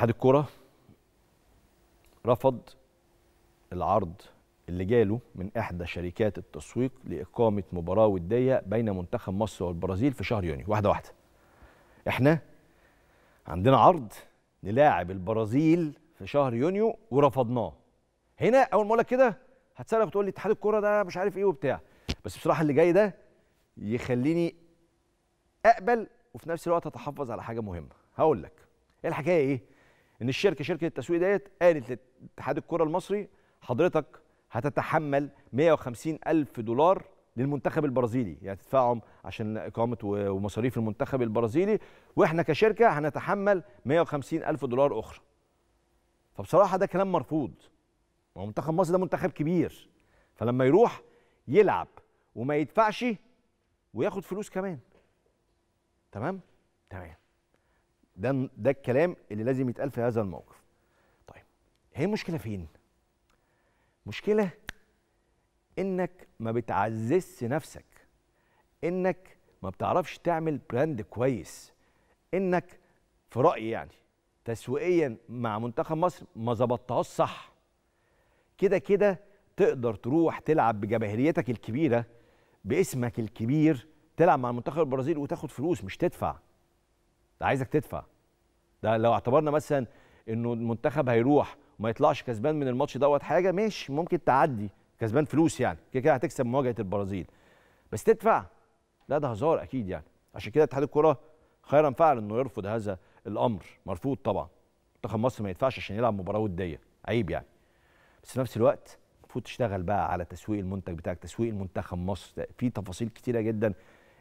اتحاد الكوره رفض العرض اللي جاله من احدى شركات التسويق لاقامه مباراه وديه بين منتخب مصر والبرازيل في شهر يونيو واحده واحده احنا عندنا عرض نلاعب البرازيل في شهر يونيو ورفضناه هنا اول ما اقول لك كده هتسالك وتقول لي اتحاد الكوره ده مش عارف ايه وبتاع بس بصراحه اللي جاي ده يخليني اقبل وفي نفس الوقت اتحفظ على حاجه مهمه هقول لك ايه الحكايه ايه ان الشركه شركه التسويق ديت قالت لاتحاد الكره المصري حضرتك هتتحمل 150 الف دولار للمنتخب البرازيلي يعني تدفعهم عشان اقامه ومصاريف المنتخب البرازيلي واحنا كشركه هنتحمل 150 الف دولار اخرى فبصراحه ده كلام مرفوض هو منتخب مصر ده منتخب كبير فلما يروح يلعب وما يدفعش وياخد فلوس كمان تمام تمام ده ده الكلام اللي لازم يتقال في هذا الموقف طيب هي المشكله فين مشكله انك ما بتعززش نفسك انك ما بتعرفش تعمل براند كويس انك في رايي يعني تسويقيا مع منتخب مصر ما ظبطتهاش صح كده كده تقدر تروح تلعب بجماهيريتك الكبيره باسمك الكبير تلعب مع منتخب البرازيل وتاخد فلوس مش تدفع ده عايزك تدفع ده لو اعتبرنا مثلا انه المنتخب هيروح وما يطلعش كسبان من الماتش دوت حاجه ماشي ممكن تعدي كسبان فلوس يعني كده كده هتكسب مواجهه البرازيل بس تدفع لا ده هزار اكيد يعني عشان كده اتحاد الكره خيرا فعل انه يرفض هذا الامر مرفوض طبعا منتخب مصر ما يدفعش عشان يلعب مباراه وديه عيب يعني بس في نفس الوقت المفروض تشتغل بقى على تسويق المنتج بتاعك تسويق المنتخب مصر في تفاصيل كتيره جدا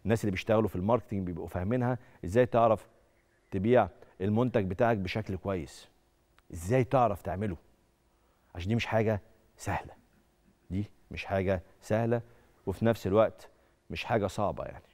الناس اللي بيشتغلوا في الماركتنج بيبقوا فاهمينها ازاي تعرف تبيع المنتج بتاعك بشكل كويس ازاي تعرف تعمله عشان دي مش حاجه سهله دي مش حاجه سهله وفي نفس الوقت مش حاجه صعبه يعني